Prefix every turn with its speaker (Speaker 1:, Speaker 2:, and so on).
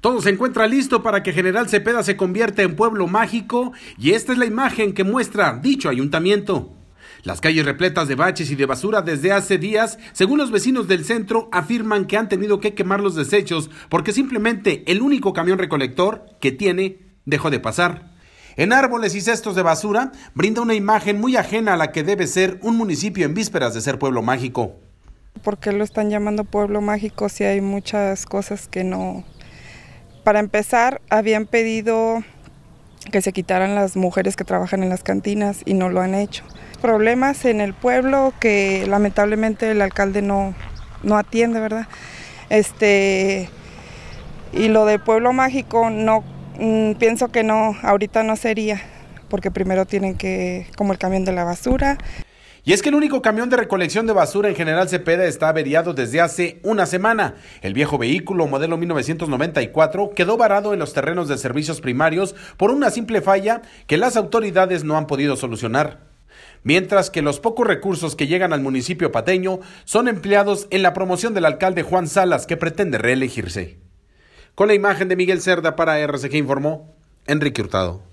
Speaker 1: Todo se encuentra listo para que General Cepeda se convierta en pueblo mágico y esta es la imagen que muestra dicho ayuntamiento. Las calles repletas de baches y de basura desde hace días, según los vecinos del centro, afirman que han tenido que quemar los desechos porque simplemente el único camión recolector que tiene dejó de pasar. En árboles y cestos de basura brinda una imagen muy ajena a la que debe ser un municipio en vísperas de ser pueblo mágico.
Speaker 2: ¿Por qué lo están llamando pueblo mágico si hay muchas cosas que no para empezar, habían pedido que se quitaran las mujeres que trabajan en las cantinas y no lo han hecho. Problemas en el pueblo que lamentablemente el alcalde no, no atiende, ¿verdad? Este, y lo de Pueblo Mágico no mm, pienso que no, ahorita no sería, porque primero tienen que, como el camión de la basura,
Speaker 1: y es que el único camión de recolección de basura en General Cepeda está averiado desde hace una semana. El viejo vehículo modelo 1994 quedó varado en los terrenos de servicios primarios por una simple falla que las autoridades no han podido solucionar mientras que los pocos recursos que llegan al municipio pateño son empleados en la promoción del alcalde Juan Salas, que pretende reelegirse. Con la imagen de Miguel Cerda para RCG informó Enrique Hurtado.